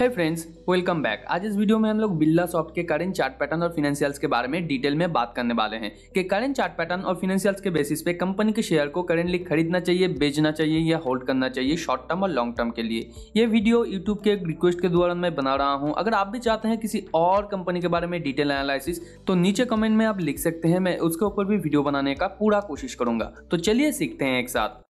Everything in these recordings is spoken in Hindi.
है फ्रेंड्स वेलकम बैक आज इस वीडियो में हम लोग बिल्ला सॉफ्ट के करंट चार्ट पैटर्न और फिनेंशियल्स के बारे में डिटेल में बात करने वाले हैं कि करंट चार्ट पैटर्न और फिनेंशियल्स के बेसिस पे कंपनी के शेयर को करेंटली खरीदना चाहिए बेचना चाहिए या होल्ड करना चाहिए शॉर्ट टर्म और लॉन्ग टर्म के लिए ये वीडियो यूट्यूब के रिक्वेस्ट के द्वारा मैं बना रहा हूँ अगर आप भी चाहते हैं किसी और कंपनी के बारे में डिटेल एनालिसिस तो नीचे कमेंट में आप लिख सकते हैं मैं उसके ऊपर भी वीडियो बनाने का पूरा कोशिश करूंगा तो चलिए सीखते हैं एक साथ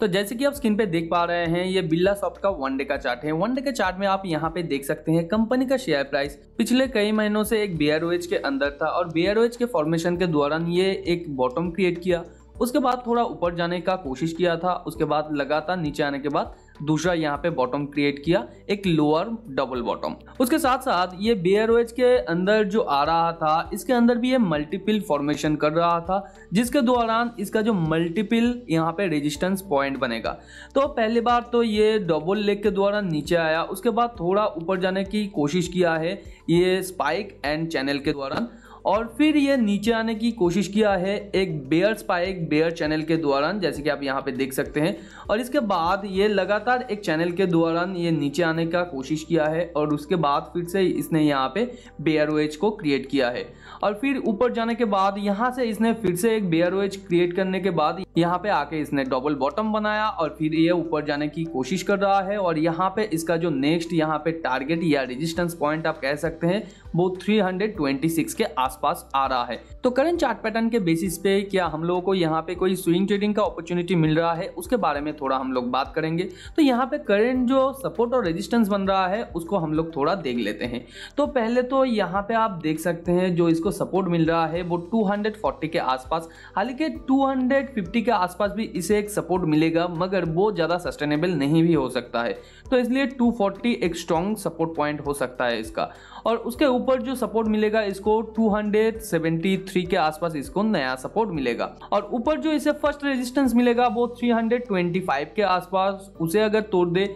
तो जैसे कि आप स्क्रीन पे देख पा रहे हैं ये बिल्ला सॉफ्ट का वन डे का चार्ट है वन डे के चार्ट में आप यहाँ पे देख सकते हैं कंपनी का शेयर प्राइस पिछले कई महीनों से एक बी के अंदर था और बी के फॉर्मेशन के दौरान ये एक बॉटम क्रिएट किया उसके बाद थोड़ा ऊपर जाने का कोशिश किया था उसके बाद लगातार नीचे आने के बाद दूसरा यहाँ पे बॉटम क्रिएट किया एक लोअर डबल बॉटम उसके साथ साथ ये बेयर वेज के अंदर जो आ रहा था इसके अंदर भी ये मल्टीपल फॉर्मेशन कर रहा था जिसके दौरान इसका जो मल्टीपल यहाँ पे रेजिस्टेंस पॉइंट बनेगा तो पहली बार तो ये डबल लेग के द्वारा नीचे आया उसके बाद थोड़ा ऊपर जाने की कोशिश किया है ये स्पाइक एंड चैनल के दौरान और फिर ये नीचे आने की कोशिश किया है एक बेयर स्पाइक बेयर चैनल के दौरान जैसे कि आप यहाँ पे देख सकते हैं और इसके बाद ये लगातार एक चैनल के दौरान ये नीचे आने का कोशिश किया है और उसके बाद फिर से इसने यहाँ पे बेयर वेज को क्रिएट किया है और फिर ऊपर जाने के बाद यहाँ से इसने फिर से एक बेयर वेज क्रिएट करने के बाद यहाँ पे आके इसने डबल बॉटम बनाया और फिर ये ऊपर जाने की कोशिश कर रहा है और यहाँ पे इसका जो नेक्स्ट यहाँ पे टारगेट या रेजिस्टेंस पॉइंट आप कह सकते हैं वो 326 के आसपास आ रहा है तो करंट चार्ट पैटर्न के बेसिस पे क्या हम लोगों को यहाँ पे कोई स्विंग ट्रेडिंग का अपॉर्चुनिटी मिल रहा है उसके बारे में थोड़ा हम लोग बात करेंगे तो यहाँ पे करंट जो सपोर्ट और रेजिस्टेंस बन रहा है उसको हम लोग थोड़ा देख लेते हैं तो पहले तो यहाँ पे आप देख सकते हैं जो इसको सपोर्ट मिल रहा है वो 240 के आसपास हालांकि 250 के आसपास भी इसे एक सपोर्ट मिलेगा मगर वो ज़्यादा सस्टेनेबल नहीं भी हो सकता है तो इसलिए 240 एक स्ट्रॉन्ग सपोर्ट पॉइंट हो सकता है इसका और उसके ऊपर जो सपोर्ट मिलेगा इसको 273 के आसपास इसको नया सपोर्ट मिलेगा और ऊपर जो इसे फर्स्ट रेजिस्टेंस मिलेगा वो 325 के आसपास उसे अगर तोड़ दे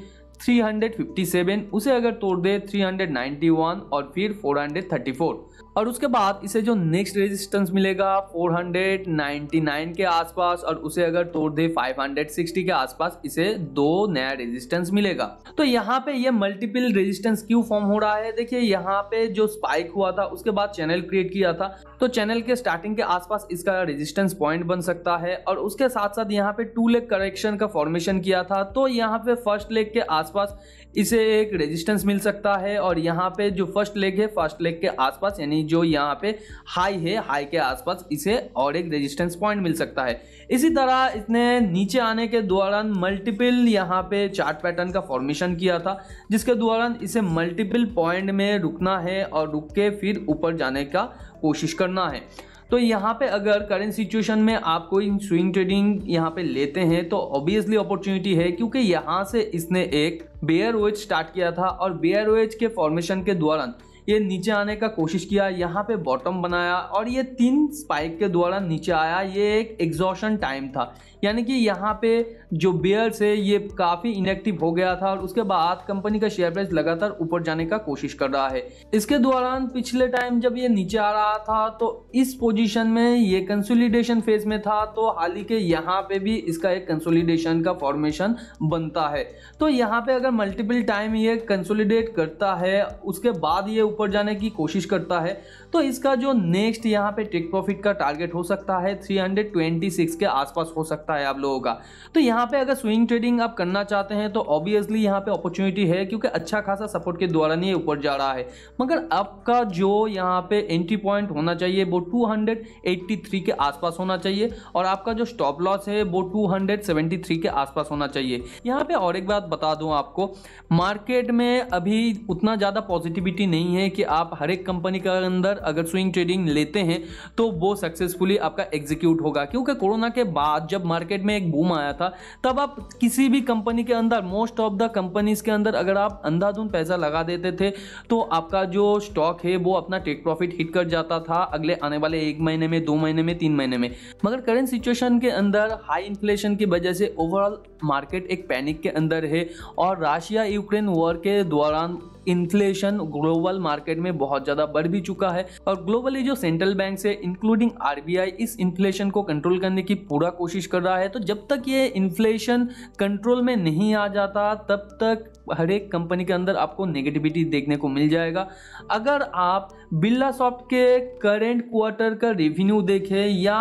357 उसे अगर तोड़ दे 391 और फिर 434 और उसके बाद इसे जो नेक्स्ट रेजिस्टेंस मिलेगा 499 के आसपास और उसे अगर तोड़ दे 560 के आसपास इसे दो नया रेजिस्टेंस मिलेगा तो यहाँ पे ये मल्टीपल रेजिस्टेंस क्यों फॉर्म हो रहा है देखिए यहाँ पे जो स्पाइक हुआ था उसके बाद चैनल क्रिएट किया था तो चैनल के स्टार्टिंग के आसपास इसका रेजिस्टेंस पॉइंट बन सकता है और उसके साथ साथ यहाँ पे टू लेग करेक्शन का फॉर्मेशन किया था तो यहाँ पे फर्स्ट लेग के आसपास इसे एक रेजिस्टेंस मिल सकता है और यहाँ पे जो फर्स्ट लेग है फर्स्ट लेग के आसपास यानी जो यहाँ पे हाई है हाई के आसपास इसे और एक रेजिस्टेंस पॉइंट मिल सकता है इसी तरह इसने नीचे आने के दौरान मल्टीपल यहाँ पे चार्ट पैटर्न का फॉर्मेशन किया था जिसके दौरान इसे मल्टीपल पॉइंट में रुकना है और रुक के फिर ऊपर जाने का कोशिश करना है तो यहाँ पे अगर करेंट सिचुएशन में आप कोई स्विंग ट्रेडिंग यहाँ पे लेते हैं तो ऑब्वियसली अपॉर्चुनिटी है क्योंकि यहाँ से इसने एक बेयर वेज स्टार्ट किया था और बेयर वेज के फॉर्मेशन के दौरान ये नीचे आने का कोशिश किया यहाँ पे बॉटम बनाया और ये तीन स्पाइक के द्वारा नीचे आया ये एक एग्जॉशन टाइम था यानी कि यहाँ पे जो बेयर से ये काफ़ी इनएक्टिव हो गया था और उसके बाद कंपनी का शेयर प्राइस लगातार ऊपर जाने का कोशिश कर रहा है इसके दौरान पिछले टाइम जब ये नीचे आ रहा था तो इस पोजीशन में ये कंसोलिडेशन फेज में था तो हाल ही के यहाँ पे भी इसका एक कंसोलिडेशन का फॉर्मेशन बनता है तो यहाँ पे अगर मल्टीपल टाइम ये कंसोलिडेट करता है उसके बाद ये ऊपर जाने की कोशिश करता है तो इसका जो नेक्स्ट यहाँ पे टेक प्रॉफिट का टारगेट हो सकता है 326 के आसपास हो सकता है आप लोगों का तो यहाँ पे अगर स्विंग ट्रेडिंग आप करना चाहते हैं तो ऑब्वियसली यहाँ पे अपॉर्चुनिटी है क्योंकि अच्छा खासा सपोर्ट के द्वारा नहीं ऊपर जा रहा है मगर आपका जो यहाँ पे एंट्री पॉइंट होना चाहिए वो टू के आसपास होना चाहिए और आपका जो स्टॉप लॉस है वो टू के आसपास होना चाहिए यहाँ पे और एक बात बता दूँ आपको मार्केट में अभी उतना ज़्यादा पॉजिटिविटी नहीं है कि आप हर एक कंपनी के अंदर अगर स्विंग ट्रेडिंग लेते हैं तो वो सक्सेसफुली आपका एग्जीक्यूट होगा क्योंकि कोरोना के बाद जब मार्केट में एक बूम आया था तब आप किसी भी कंपनी के अंदर मोस्ट ऑफ द कंपनीज के अंदर अगर आप अंधाधुन पैसा लगा देते थे तो आपका जो स्टॉक है वो अपना टेक प्रॉफिट हिट कर जाता था अगले आने वाले एक महीने में दो महीने में तीन महीने में मगर करेंट सिचुएशन के अंदर हाई इन्फ्लेशन की वजह से ओवरऑल मार्केट एक पैनिक के अंदर है और रशिया यूक्रेन वॉर के दौरान इन्फ्लेशन ग्लोबल मार्केट में बहुत ज़्यादा बढ़ भी चुका है और ग्लोबली जो सेंट्रल बैंक से इंक्लूडिंग आरबीआई इस इन्फ्लेशन को कंट्रोल करने की पूरा कोशिश कर रहा है तो जब तक ये इन्फ्लेशन कंट्रोल में नहीं आ जाता तब तक हर एक कंपनी के अंदर आपको नेगेटिविटी देखने को मिल जाएगा अगर आप बिरला सॉफ्ट के करेंट क्वार्टर का रेवेन्यू देखें या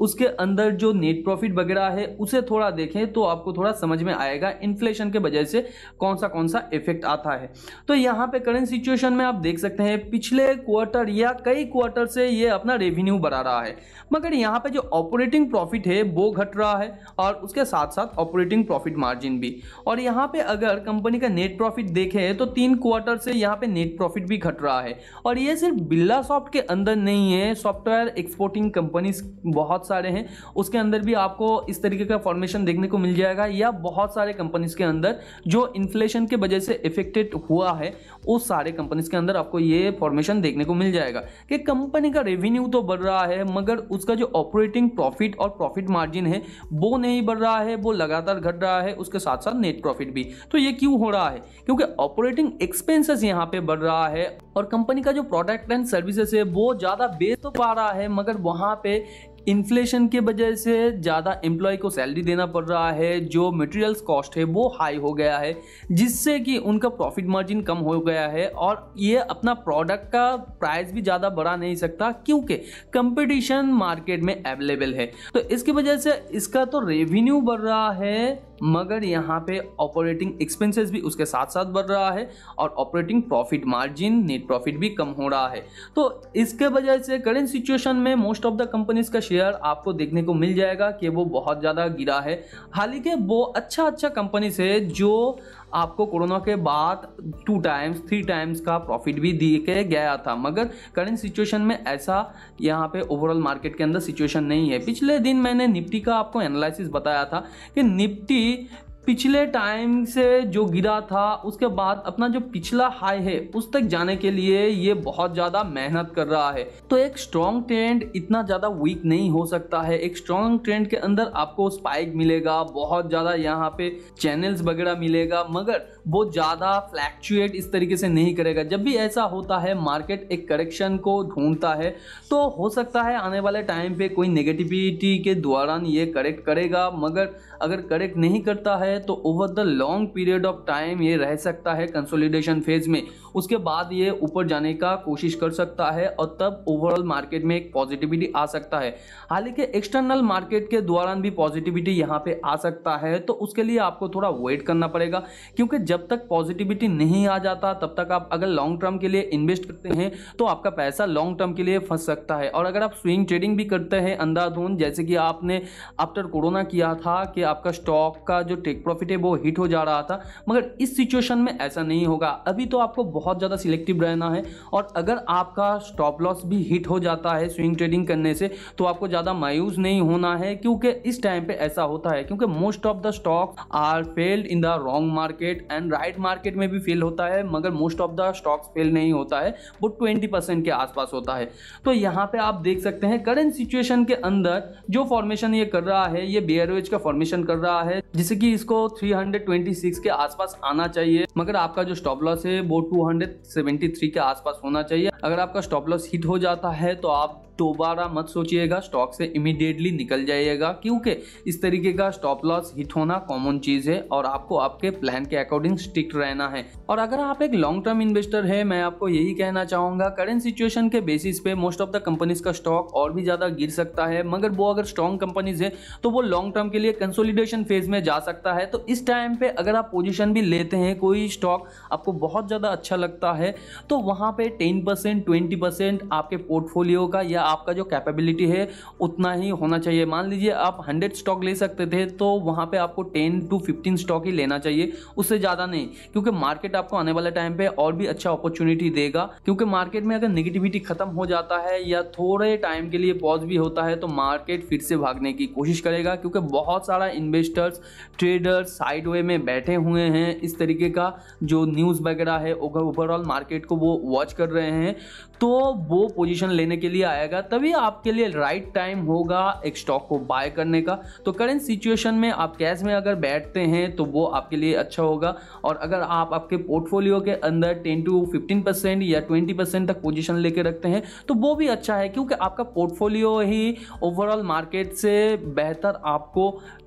उसके अंदर जो नेट प्रॉफिट वगैरह है उसे थोड़ा देखें तो आपको थोड़ा समझ में आएगा इन्फ्लेशन के वजह से कौन सा कौन सा इफेक्ट आता है तो यहाँ पे करंट सिचुएशन में आप देख सकते हैं पिछले क्वार्टर या कई क्वार्टर से ये अपना रेवेन्यू बढ़ा रहा है मगर यहाँ पे जो ऑपरेटिंग प्रॉफिट है वो घट रहा है और उसके साथ साथ ऑपरेटिंग प्रॉफिट मार्जिन भी और यहाँ पे अगर कंपनी का नेट प्रॉफिट देखें तो तीन क्वार्टर से यहाँ पे नेट प्रॉफिट भी घट रहा है और ये सिर्फ बिल्ला सॉफ्ट के अंदर नहीं है सॉफ्टवेयर एक्सपोर्टिंग कंपनीज बहुत बहुत सारे हैं उसके अंदर भी आपको इस तरीके का फॉर्मेशन देखने को मिल जाएगा या बहुत सारे कंपनीज के अंदर जो इन्फ्लेशन के वजह से इफेक्टेड हुआ है उस सारे कंपनीज के अंदर आपको ये फॉर्मेशन देखने को मिल जाएगा कि कंपनी का रेवेन्यू तो बढ़ रहा है मगर उसका जो ऑपरेटिंग प्रॉफिट और प्रॉफिट मार्जिन है वो नहीं बढ़ रहा है वो लगातार घट रहा है उसके साथ साथ नेट प्रॉफिट भी तो ये क्यों हो रहा है क्योंकि ऑपरेटिंग एक्सपेंसेस यहाँ पे बढ़ रहा है और कंपनी का जो प्रोडक्ट एंड सर्विसेज है वो ज़्यादा बेच तो पा रहा है मगर वहाँ पे इन्फ्लेशन के वजह से ज़्यादा एम्प्लॉय को सैलरी देना पड़ रहा है जो मटेरियल्स कॉस्ट है वो हाई हो गया है जिससे कि उनका प्रॉफिट मार्जिन कम हो गया है और ये अपना प्रोडक्ट का प्राइस भी ज़्यादा बढ़ा नहीं सकता क्योंकि कंपटीशन मार्केट में अवेलेबल है तो इसकी वजह से इसका तो रेवेन्यू बढ़ रहा है मगर यहाँ पे ऑपरेटिंग एक्सपेंसेस भी उसके साथ साथ बढ़ रहा है और operating profit margin net profit भी कम हो रहा है तो इसके वजह से करेंट सिचुएशन में मोस्ट ऑफ द कंपनीज का शेयर आपको देखने को मिल जाएगा कि वो बहुत ज़्यादा गिरा है हालांकि वो अच्छा अच्छा कंपनीज है जो आपको कोरोना के बाद टू टाइम्स थ्री टाइम्स का प्रॉफिट भी दिए के गया था मगर करंट सिचुएशन में ऐसा यहाँ पे ओवरऑल मार्केट के अंदर सिचुएशन नहीं है पिछले दिन मैंने निफ्टी का आपको एनालिसिस बताया था कि निफ्टी पिछले टाइम से जो गिरा था उसके बाद अपना जो पिछला हाई है उस तक जाने के लिए ये बहुत ज़्यादा मेहनत कर रहा है तो एक स्ट्रॉन्ग ट्रेंड इतना ज़्यादा वीक नहीं हो सकता है एक स्ट्रॉन्ग ट्रेंड के अंदर आपको स्पाइक मिलेगा बहुत ज़्यादा यहाँ पे चैनल्स वगैरह मिलेगा मगर वो ज़्यादा फ्लैक्चुएट इस तरीके से नहीं करेगा जब भी ऐसा होता है मार्केट एक करेक्शन को ढूंढता है तो हो सकता है आने वाले टाइम पे कोई नेगेटिविटी के दौरान ये करेक्ट करेगा मगर अगर करेक्ट नहीं करता है है तो over the long period of time ये रह सकता है कंसोलिडेशन फेज में उसके बाद ये ऊपर जाने का कोशिश कर सकता है और तब ओवरऑल मार्केट में एक पॉजिटिविटी आ सकता है हालांकि एक्सटर्नल मार्केट के दौरान भी पॉजिटिविटी यहाँ पे आ सकता है तो उसके लिए आपको थोड़ा वेट करना पड़ेगा क्योंकि जब तक पॉजिटिविटी नहीं आ जाता तब तक आप अगर लॉन्ग टर्म के लिए इन्वेस्ट करते हैं तो आपका पैसा लॉन्ग टर्म के लिए फंस सकता है और अगर आप स्विंग ट्रेडिंग भी करते हैं अंधाधुंध जैसे कि आपने आफ्टर कोरोना किया था कि आपका स्टॉक का जो टेक एक प्रॉफिट है वो हिट हो जा रहा था मगर इस सिचुएशन में ऐसा नहीं होगा अभी तो आपको बहुत ज़्यादा सिलेक्टिव रहना है और अगर आपका स्टॉप लॉस भी हिट हो जाता है स्विंग ट्रेडिंग करने से तो आपको ज़्यादा मायूस नहीं होना है क्योंकि इस टाइम पर ऐसा होता है क्योंकि most of the stock are failed in the wrong market and right market में भी फेल होता है मगर most of the stocks fail नहीं होता है वो ट्वेंटी परसेंट के आसपास होता है तो यहाँ पे आप देख सकते हैं करंट सिचुएशन के अंदर जो फॉर्मेशन ये कर रहा है ये बेयरवेज का फॉर्मेशन कर रहा है जिससे कि इसको को 326 के आसपास आना चाहिए मगर आपका जो स्टॉप लॉस है वो 273 के आसपास होना चाहिए अगर आपका स्टॉप लॉस हिट हो जाता है तो आप दोबारा मत सोचिएगा स्टॉक से इमिडिएटली निकल जाइएगा क्योंकि इस तरीके का स्टॉप लॉस हिट होना कॉमन चीज़ है और आपको आपके प्लान के अकॉर्डिंग स्टिक रहना है और अगर आप एक लॉन्ग टर्म इन्वेस्टर है मैं आपको यही कहना चाहूंगा करेंट सिचुएशन के बेसिस पे मोस्ट ऑफ द कंपनीज का स्टॉक और भी ज़्यादा गिर सकता है मगर वो अगर स्ट्रॉन्ग कंपनीज है तो वो लॉन्ग टर्म के लिए कंसोलिडेशन फेज में जा सकता है तो इस टाइम पे अगर आप पोजिशन भी लेते हैं कोई स्टॉक आपको बहुत ज़्यादा अच्छा लगता है तो वहां पे टेन परसेंट ट्वेंटी परसेंट आपके पोर्टफोलियो का या आपका जो कैपेबिलिटी है उतना ही होना चाहिए मान लीजिए आप हंड्रेड स्टॉक ले सकते थे तो वहाँ पर आपको टेन टू फिफ्टीन स्टॉक ही लेना चाहिए उससे ज़्यादा नहीं क्योंकि मार्केट आपको आने वाले टाइम पर और भी अच्छा अपॉर्चुनिटी देगा क्योंकि मार्केट में अगर निगेटिविटी खत्म हो जाता है या थोड़े टाइम के लिए पॉज भी होता है तो मार्केट फिर से भागने की कोशिश करेगा क्योंकि बहुत सारा इन्वेस्टर्स ट्रेडर्स साइड वे में बैठे हुए हैं इस तरीके का जो न्यूज़ वगैरह है ओवरऑल मार्केट को वो वॉच कर रहे हैं तो वो पोजीशन लेने के लिए आएगा जाएगा तभी आपके लिए राइट टाइम होगा एक स्टॉक को बाय करने का तो करेंट सिचुएशन में आप कैश में अगर बैठते हैं तो वो आपके लिए अच्छा होगा और अगर आप आपके पोर्टफोलियो के अंदर टेन टू फिफ्टीन परसेंट या ट्वेंटी परसेंट तक पोजिशन लेके रखते हैं तो वो भी अच्छा है क्योंकि आपका पोर्टफोलियो ही ओवरऑल मार्केट से बेहतर आपको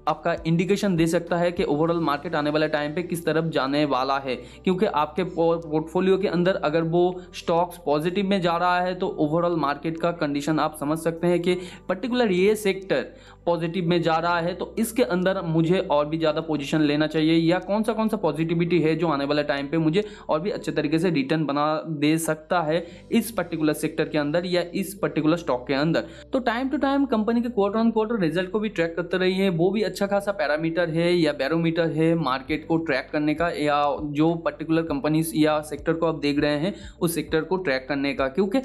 आपका इंडिकेशन दे सकता है कि ओवरऑल मार्केट आने वाले टाइम पे किस तरफ जाने वाला है क्योंकि आपके पोर्टफोलियो के अंदर अगर वो स्टॉक्स पॉजिटिव में जा रहा है तो ओवरऑल मार्केट का कंडीशन आप समझ सकते हैं कि पर्टिकुलर ये सेक्टर पॉजिटिव में जा रहा है तो इसके अंदर मुझे और भी ज़्यादा पोजीशन लेना चाहिए या कौन सा कौन सा पॉजिटिविटी है जो आने वाले टाइम पे मुझे और भी अच्छे तरीके से रिटर्न बना दे सकता है इस पर्टिकुलर सेक्टर के अंदर या इस पर्टिकुलर स्टॉक के अंदर तो टाइम टू टाइम कंपनी के क्वार्टर ऑन क्वार्टर रिजल्ट को भी ट्रैक करते रही है वो भी अच्छा खासा पैरामीटर है या बैरोमीटर है मार्केट को ट्रैक करने का या जो पर्टिकुलर कंपनीज या सेक्टर को आप देख रहे हैं उस सेक्टर को ट्रैक करने का क्योंकि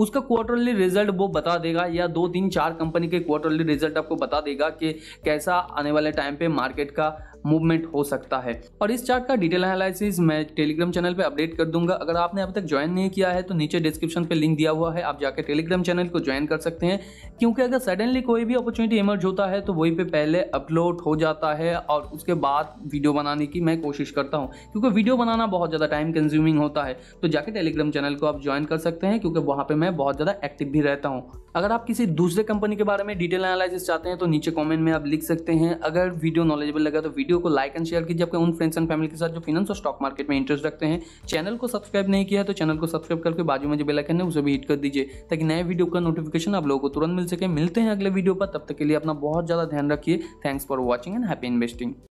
उसका क्वार्टरली रिजल्ट वो बता देगा या दो तीन चार कंपनी के क्वार्टरली रिजल्ट आपको बता देगा कि कैसा आने वाले टाइम पे मार्केट का मूवमेंट हो सकता है और इस चार्ट का डिटेल एनालिसिस मैं टेलीग्राम चैनल पर अपडेट कर दूंगा अगर आपने अभी तक ज्वाइन नहीं किया है तो नीचे डिस्क्रिप्शन पर लिंक दिया हुआ है आप जाकर टेलीग्राम चैनल को ज्वाइन कर सकते हैं क्योंकि अगर सडनली कोई भी अपॉर्चुनिटी इमर्ज होता है तो वहीं पर पहले अपलोड हो जाता है और उसके बाद वीडियो बनाने की मैं कोशिश करता हूँ क्योंकि वीडियो बनाना बहुत ज़्यादा टाइम कंज्यूमिंग होता है तो जाके टेलीग्राम चैनल को आप ज्वाइन कर सकते हैं क्योंकि वहाँ पर मैं बहुत ज़्यादा एक्टिव भी रहता हूँ अगर आप किसी दूसरे कंपनी के बारे में डिटेल एनालिसिस चाहते हैं तो नीचे कमेंट में आप लिख सकते हैं अगर वीडियो नॉलेजेबल लगा तो वीडियो को लाइक एंड शेयर कीजिए अपने उन फ्रेंड्स एंड फैमिली के साथ जो फिनेंस और स्टॉक मार्केट में इंटरेस्ट रखते हैं चैनल को सब्सक्राइब नहीं किया तो चैनल को सब्सक्राइब करके बाजू में जो बेलाइकन है उसे भी हिट कर दीजिए ताकि नए वीडियो का नोटिफिकेशन आप लोगों को तुरंत मिल सके मिलते हैं अगले वीडियो पर तब तक के लिए अपना बहुत ज़्यादा ध्यान रखिए thanks for watching and happy investing